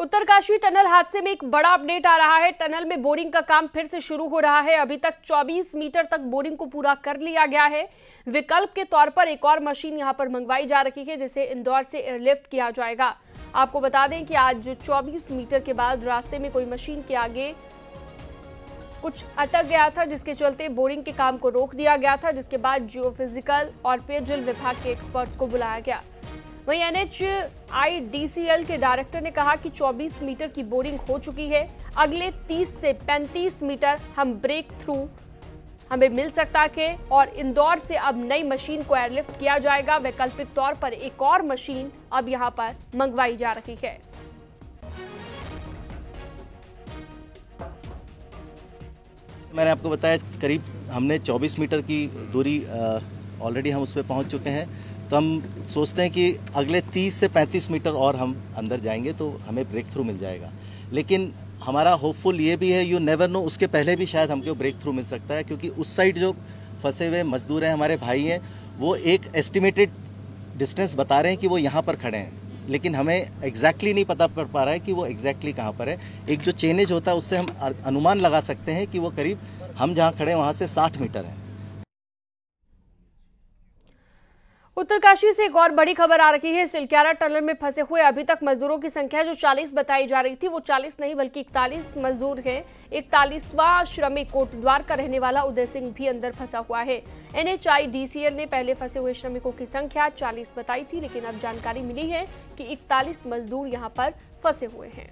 Uttarkashi tunnel हादसे में एक बड़ा अपडेट आ रहा है टनल में बोरिंग का काम फिर से शुरू हो रहा है अभी तक 24 मीटर तक बोरिंग को पूरा कर लिया गया है विकल्प के तौर पर एक और मशीन यहां पर मंगवाई जा रही है जिसे इंदौर से एयरलिफ्ट किया जाएगा आपको बता दें कि आज 24 मीटर के बाद रास्ते में कोई मशीन के आगे कुछ अटक गया था जिसके चलते बोरिंग के काम को रोक दिया गया था जिसके बाद जियो और पेयजल विभाग के एक्सपर्ट्स को बुलाया गया वहीं आईडीसीएल के डायरेक्टर ने कहा कि 24 मीटर की बोरिंग हो चुकी है अगले 30 से 35 मीटर हम ब्रेक थ्रू हमें मिल सकता है और इंदौर से अब नई मशीन को एयरलिफ्ट किया जाएगा वैकल्पिक तौर पर एक और मशीन अब यहां पर मंगवाई जा रही है मैंने आपको बताया करीब हमने 24 मीटर की दूरी ऑलरेडी हम उस पर पहुँच चुके हैं तो हम सोचते हैं कि अगले 30 से 35 मीटर और हम अंदर जाएंगे तो हमें ब्रेक थ्रू मिल जाएगा लेकिन हमारा होपफुल ये भी है यू नेवर नो उसके पहले भी शायद हमको ब्रेक थ्रू मिल सकता है क्योंकि उस साइड जो फंसे हुए मजदूर हैं हमारे भाई हैं वो एक एस्टिमेटेड डिस्टेंस बता रहे हैं कि वो यहाँ पर खड़े हैं लेकिन हमें एग्जैक्टली exactly नहीं पता पड़ पा रहा है कि वो एग्जैक्टली exactly कहाँ पर है एक जो चेनेज होता है उससे हम अनुमान लगा सकते हैं कि वो करीब हम जहाँ खड़े हैं वहाँ से साठ मीटर हैं उत्तरकाशी से एक और बड़ी खबर आ रही है सिलक्यारा टनल में फंसे हुए अभी तक मजदूरों की संख्या जो 40 बताई जा रही थी वो 40 नहीं बल्कि 41 मजदूर है इकतालीसवा श्रमिक कोटद्वार का रहने वाला उदय सिंह भी अंदर फंसा हुआ है एनएचआई डीसीएल ने पहले फंसे हुए श्रमिकों की संख्या 40 बताई थी लेकिन अब जानकारी मिली है की इकतालीस मजदूर यहाँ पर फंसे हुए हैं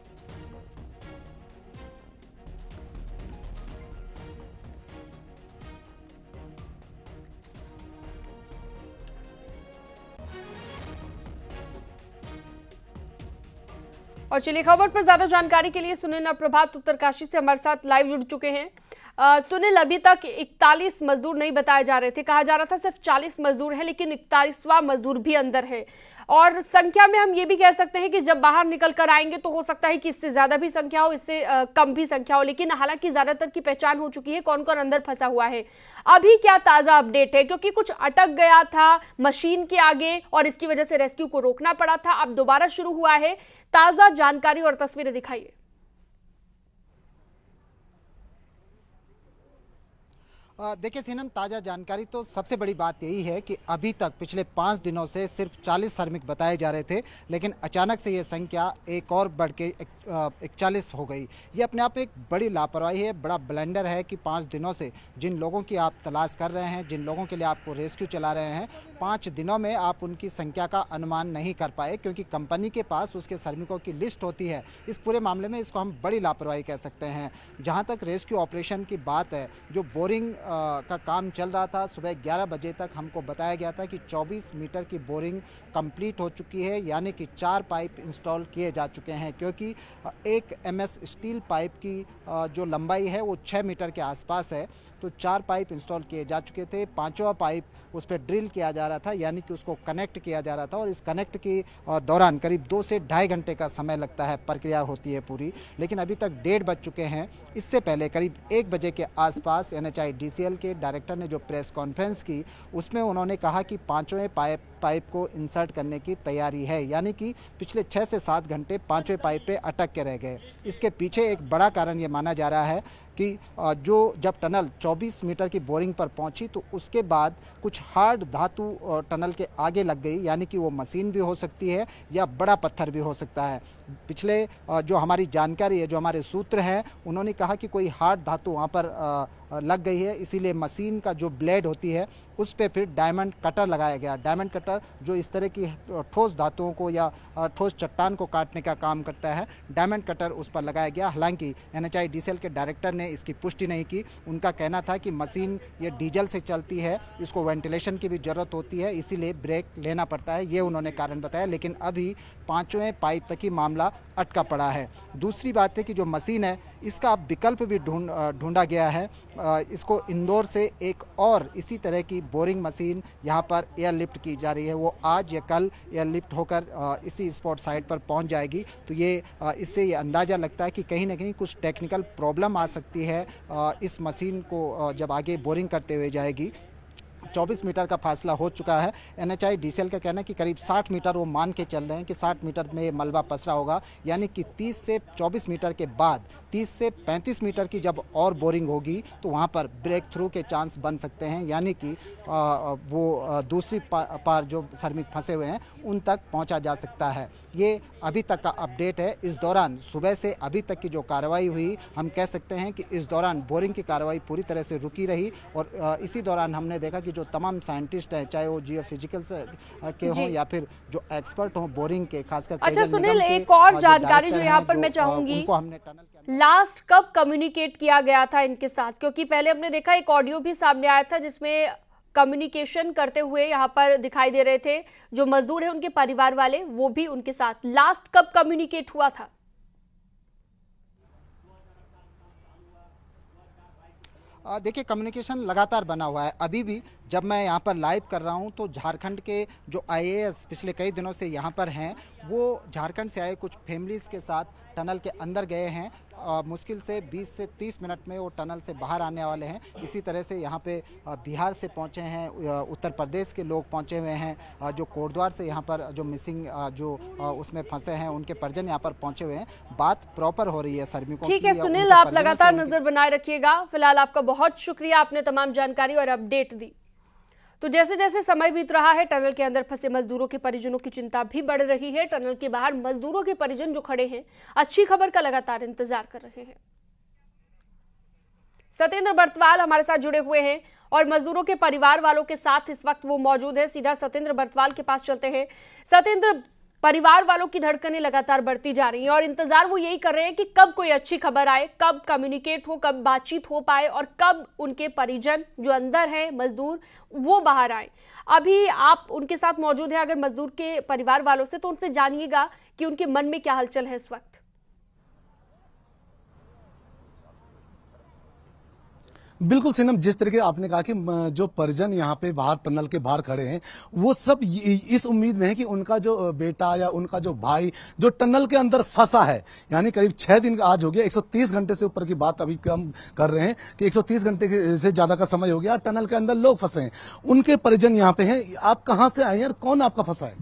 और चलिए खबर पर ज्यादा जानकारी के लिए सुनैना प्रभात उत्तरकाशी से हमारे साथ लाइव जुड़ चुके हैं सुनील अभी तक 41 मजदूर नहीं बताए जा रहे थे कहा जा रहा था सिर्फ 40 मजदूर हैं लेकिन इकतालीसवा मजदूर भी अंदर है और संख्या में हम ये भी कह सकते हैं कि जब बाहर निकल कर आएंगे तो हो सकता है कि इससे ज़्यादा भी संख्या हो इससे कम भी संख्या हो लेकिन हालांकि ज़्यादातर की पहचान हो चुकी है कौन कौन अंदर फंसा हुआ है अभी क्या ताज़ा अपडेट है क्योंकि कुछ अटक गया था मशीन के आगे और इसकी वजह से रेस्क्यू को रोकना पड़ा था अब दोबारा शुरू हुआ है ताज़ा जानकारी और तस्वीरें दिखाइए देखिए सीनम ताज़ा जानकारी तो सबसे बड़ी बात यही है कि अभी तक पिछले पाँच दिनों से सिर्फ 40 श्रमिक बताए जा रहे थे लेकिन अचानक से ये संख्या एक और बढ़ के इकचालीस हो गई ये अपने आप एक बड़ी लापरवाही है बड़ा ब्लेंडर है कि पाँच दिनों से जिन लोगों की आप तलाश कर रहे हैं जिन लोगों के लिए आपको रेस्क्यू चला रहे हैं पाँच दिनों में आप उनकी संख्या का अनुमान नहीं कर पाए क्योंकि कंपनी के पास उसके श्रमिकों की लिस्ट होती है इस पूरे मामले में इसको हम बड़ी लापरवाही कह सकते हैं जहाँ तक रेस्क्यू ऑपरेशन की बात है जो बोरिंग का काम चल रहा था सुबह 11 बजे तक हमको बताया गया था कि 24 मीटर की बोरिंग कंप्लीट हो चुकी है यानी कि चार पाइप इंस्टॉल किए जा चुके हैं क्योंकि एक एम स्टील पाइप की जो लंबाई है वो छः मीटर के आसपास है तो चार पाइप इंस्टॉल किए जा चुके थे पाँचवा पाइप उस पर ड्रिल किया जा रहा था यानी कि उसको कनेक्ट किया जा रहा था और इस कनेक्ट के दौरान करीब दो से ढाई घंटे का समय लगता है प्रक्रिया होती है पूरी लेकिन अभी तक डेढ़ बज चुके हैं इससे पहले करीब एक बजे के आसपास एन एच बीसीएल के डायरेक्टर ने जो प्रेस कॉन्फ्रेंस की उसमें उन्होंने कहा कि पाँचवें पाइप पाइप को इंसर्ट करने की तैयारी है यानी कि पिछले छः से सात घंटे पाँचवें पाइप पे अटक के रह गए इसके पीछे एक बड़ा कारण ये माना जा रहा है कि जो जब टनल 24 मीटर की बोरिंग पर पहुंची तो उसके बाद कुछ हार्ड धातु टनल के आगे लग गई यानी कि वो मशीन भी हो सकती है या बड़ा पत्थर भी हो सकता है पिछले जो हमारी जानकारी है जो हमारे सूत्र हैं उन्होंने कहा कि कोई हार्ड धातु वहां पर लग गई है इसीलिए मशीन का जो ब्लेड होती है उस पर फिर डायमंड कटर लगाया गया डायमंड कटर कटर जो इस तरह की ठोस धातुओं को या ठोस चट्टान को काटने का काम करता है डायमंड कटर उस पर लगाया गया हालांकि एन एच के डायरेक्टर ने इसकी पुष्टि नहीं की उनका कहना था कि मशीन ये डीजल से चलती है इसको वेंटिलेशन की भी ज़रूरत होती है इसीलिए ब्रेक लेना पड़ता है ये उन्होंने कारण बताया लेकिन अभी पाँचवें पाइप तक ही मामला अटका पड़ा है दूसरी बात है कि जो मशीन है इसका अब विकल्प भी ढूंढा गया है इसको इंदौर से एक और इसी तरह की बोरिंग मशीन यहाँ पर एयरलिफ्ट की जा रही है वो आज या कल एयरलिफ्ट होकर इसी स्पॉट साइट पर पहुँच जाएगी तो ये इससे ये अंदाज़ा लगता है कि कहीं ना कहीं कुछ टेक्निकल प्रॉब्लम आ सकती है इस मशीन को जब आगे बोरिंग करते हुए जाएगी 24 मीटर का फासला हो चुका है एन एच आई का कहना है कि करीब 60 मीटर वो मान के चल रहे हैं कि 60 मीटर में मलबा पसरा होगा यानी कि 30 से 24 मीटर के बाद 30 से 35 मीटर की जब और बोरिंग होगी तो वहाँ पर ब्रेक थ्रू के चांस बन सकते हैं यानी कि वो दूसरी पार जो श्रमिक फंसे हुए हैं उन तक पहुँचा जा सकता है ये अभी तक का अपडेट है इस दौरान सुबह से अभी तक की जो कार्रवाई हुई हम कह सकते हैं कि इस दौरान बोरिंग की कार्रवाई पूरी तरह से रुकी रही और इसी दौरान हमने देखा कि जो तमाम साइंटिस्ट हैं चाहे वो जियो के हों या फिर जो एक्सपर्ट हों बोरिंग के खासकर अच्छा सुनील एक और जानकारी जो यहाँ पर मैं चाहूंगी हमने लास्ट कब कम्युनिकेट किया गया था इनके साथ क्योंकि पहले हमने देखा एक ऑडियो भी सामने आया था जिसमें कम्युनिकेशन करते हुए यहाँ पर दिखाई दे रहे थे जो मजदूर है उनके परिवार वाले वो भी उनके साथ लास्ट कब कम्युनिकेट हुआ था देखिए कम्युनिकेशन लगातार बना हुआ है अभी भी जब मैं यहाँ पर लाइव कर रहा हूँ तो झारखंड के जो आईएएस पिछले कई दिनों से यहाँ पर हैं वो झारखंड से आए कुछ फैमिलीज़ के साथ टनल के अंदर गए हैं मुश्किल से 20 से 30 मिनट में वो टनल से बाहर आने वाले हैं इसी तरह से यहाँ पे बिहार से पहुँचे हैं उत्तर प्रदेश के लोग पहुँचे हुए हैं जो कोटद्वार से यहाँ पर जो मिसिंग जो उसमें फंसे हैं उनके परिजन यहाँ पर पहुँचे हुए हैं बात प्रॉपर हो रही है को ठीक है सुनील आप लगातार नजर बनाए रखिएगा फिलहाल आपका बहुत शुक्रिया आपने तमाम जानकारी और अपडेट दी तो जैसे जैसे समय बीत रहा है टनल के अंदर फंसे मजदूरों के परिजनों की चिंता भी बढ़ रही है टनल के बाहर मजदूरों के परिजन जो खड़े हैं अच्छी खबर का लगातार इंतजार कर रहे हैं सत्येंद्र बर्तवाल हमारे साथ जुड़े हुए हैं और मजदूरों के परिवार वालों के साथ इस वक्त वो मौजूद है सीधा सत्येंद्र बर्तवाल के पास चलते हैं सत्येंद्र परिवार वालों की धड़कनें लगातार बढ़ती जा रही हैं और इंतजार वो यही कर रहे हैं कि कब कोई अच्छी खबर आए कब कम्युनिकेट हो कब बातचीत हो पाए और कब उनके परिजन जो अंदर हैं मजदूर वो बाहर आए अभी आप उनके साथ मौजूद हैं अगर मजदूर के परिवार वालों से तो उनसे जानिएगा कि उनके मन में क्या हलचल है इस वक्त बिल्कुल सिनम जिस तरीके आपने कहा कि जो परिजन यहाँ पे बाहर टनल के बाहर खड़े हैं वो सब इस उम्मीद में है कि उनका जो बेटा या उनका जो भाई जो टनल के अंदर फंसा है यानी करीब छह दिन आज हो गया 130 घंटे से ऊपर की बात अभी हम कर रहे हैं कि 130 घंटे से ज्यादा का समय हो गया टनल के अंदर लोग फंसे हैं उनके परिजन यहाँ पे है आप कहाँ से आए हैं और कौन आपका फंसा है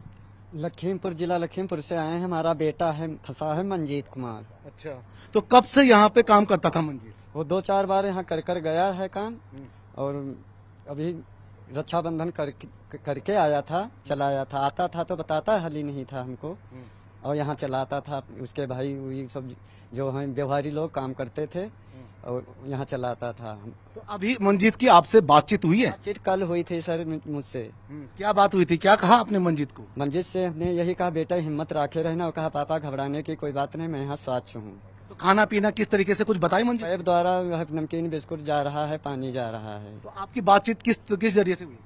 लखीमपुर जिला लखीमपुर से आए हैं हमारा बेटा है फंसा है मंजीत कुमार अच्छा तो कब से यहाँ पे काम करता था मंजीत वो दो चार बार यहाँ कर कर गया है काम हम्म। और अभी रक्षाबंधन कर, करके आया था चलाया था आता था तो बताता हल ही नहीं था हमको हम्म। और यहाँ चलाता था उसके भाई वही सब जो हैं व्यवहारी लोग काम करते थे हम्म। और यहाँ चलाता था तो अभी मंजीत की आपसे बातचीत हुई है बातचीत कल हुई थी सर मुझसे क्या बात हुई थी क्या कहा आपने मंजीत को मंजीत से हमने यही कहा बेटा हिम्मत राखे रहना और कहा पापा घबराने की कोई बात नहीं मैं यहाँ साथ हूँ तो खाना पीना किस तरीके से कुछ बताए मंजू पैप द्वारा नमकीन बिस्कुट जा रहा है पानी जा रहा है तो आपकी बातचीत किस किस जरिए से हुई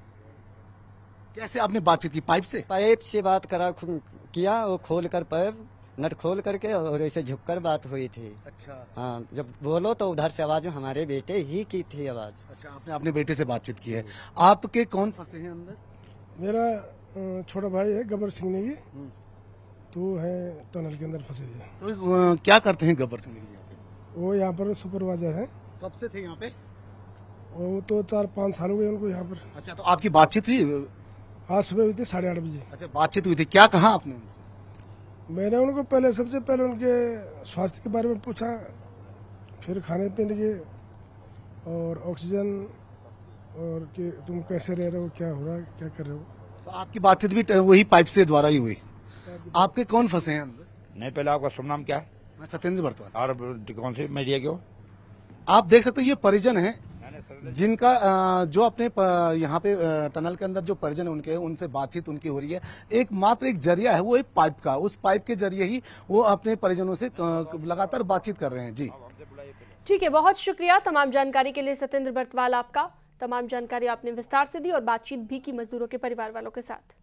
कैसे आपने बातचीत की पाइप से पाइप से बात करा किया वो खोल कर पाइप नट खोल करके और ऐसे झुक कर बात हुई थी अच्छा हाँ जब बोलो तो उधर से आवाज हमारे बेटे ही की थी आवाज अच्छा आपने अपने बेटे से बातचीत की है आपके कौन फंसे हैं अंदर मेरा छोटा भाई है गबर सिंह ने ये हम्म। तो है टनल के अंदर फंसे हुए तो क्या करते हैं गब्बर सिंह वो यहाँ पर सुपरवाइजर है कब से थे यहाँ पे वो तो चार पाँच साल हो गए उनको यहाँ पर अच्छा तो आपकी बातचीत हुई आज सुबह हुई थी साढ़े आठ बजे अच्छा बातचीत हुई थी क्या कहा आपने उनसे मैंने उनको पहले सबसे पहले उनके स्वास्थ्य के बारे में पूछा फिर खाने पीने के और ऑक्सीजन और कि तुम कैसे रह रहे हो क्या हो रहा है क्या कर रहे हो तो आपकी बातचीत भी वही पाइप से द्वारा ही हुई आपके कौन फंसे हैं नहीं पहले आपका शुभ नाम क्या है मैं सत्येंद्र भरतवाल और कौन से मीडिया के हो आप देख सकते हैं ये परिजन है जिनका जो अपने यहाँ पे टनल के अंदर जो परिजन उनके उनसे बातचीत उनकी हो रही है एक मात्र एक जरिया है वो एक पाइप का उस पाइप के जरिए ही वो अपने परिजनों से लगातार बातचीत कर रहे हैं जी ठीक है बहुत शुक्रिया तमाम जानकारी के लिए सत्येंद्र भरतवाल आपका तमाम जानकारी आपने विस्तार से दी और बातचीत भी की मजदूरों के परिवार वालों के साथ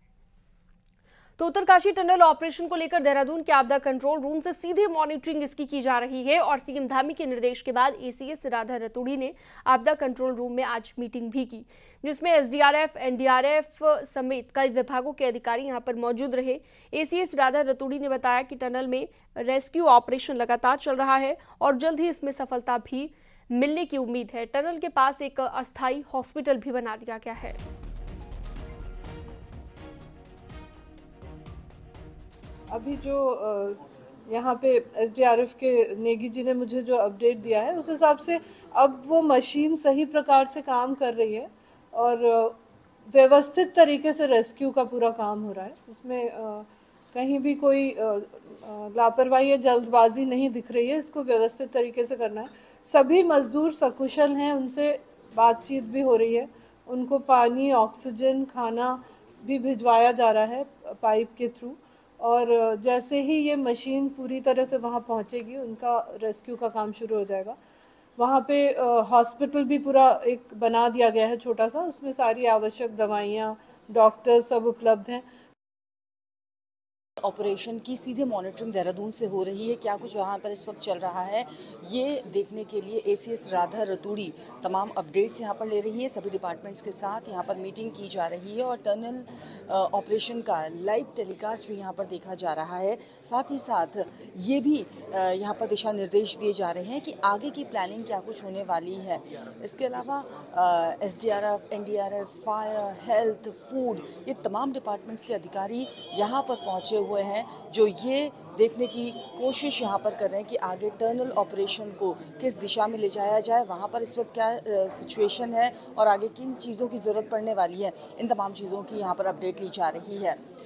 तो उत्तरकाशी टनल ऑपरेशन को लेकर देहरादून के आपदा कंट्रोल रूम से सीधे मॉनिटरिंग इसकी की जा रही है और सीएम धामी के निर्देश के बाद एसीएस राधा रतूड़ी ने आपदा कंट्रोल रूम में आज मीटिंग भी की जिसमें एसडीआरएफ एनडीआरएफ समेत कई विभागों के अधिकारी यहाँ पर मौजूद रहे एसीएस राधा रतूड़ी ने बताया कि टनल में रेस्क्यू ऑपरेशन लगातार चल रहा है और जल्द ही इसमें सफलता भी मिलने की उम्मीद है टनल के पास एक अस्थायी हॉस्पिटल भी बना दिया गया है अभी जो यहाँ पे एस के नेगी जी ने मुझे जो अपडेट दिया है उस हिसाब से अब वो मशीन सही प्रकार से काम कर रही है और व्यवस्थित तरीके से रेस्क्यू का पूरा काम हो रहा है इसमें कहीं भी कोई लापरवाही या जल्दबाजी नहीं दिख रही है इसको व्यवस्थित तरीके से करना है सभी मजदूर सकुशल हैं उनसे बातचीत भी हो रही है उनको पानी ऑक्सीजन खाना भी भिजवाया जा रहा है पाइप के थ्रू और जैसे ही ये मशीन पूरी तरह से वहाँ पहुँचेगी उनका रेस्क्यू का काम शुरू हो जाएगा वहाँ पे हॉस्पिटल भी पूरा एक बना दिया गया है छोटा सा उसमें सारी आवश्यक दवाइयाँ डॉक्टर सब उपलब्ध हैं ऑपरेशन की सीधे मॉनिटरिंग देहरादून से हो रही है क्या कुछ वहाँ पर इस वक्त चल रहा है ये देखने के लिए एस राधा रतूड़ी तमाम अपडेट्स यहाँ पर ले रही है सभी डिपार्टमेंट्स के साथ यहाँ पर मीटिंग की जा रही है और टनल ऑपरेशन uh, का लाइव टेलीकास्ट भी यहाँ पर देखा जा रहा है साथ ही साथ ये भी uh, यहाँ पर दिशा निर्देश दिए जा रहे हैं कि आगे की प्लानिंग क्या कुछ होने वाली है इसके अलावा S D R F N D R F fire health food ये तमाम डिपार्टमेंट्स के अधिकारी यहाँ पर पहुँचे हुए हैं जो ये देखने की कोशिश यहाँ पर कर रहे हैं कि आगे टर्नल ऑपरेशन को किस दिशा में ले जाया जाए वहाँ पर इस वक्त क्या सिचुएशन है और आगे किन चीज़ों की ज़रूरत पड़ने वाली है इन तमाम चीज़ों की यहाँ पर अपडेट ली जा रही है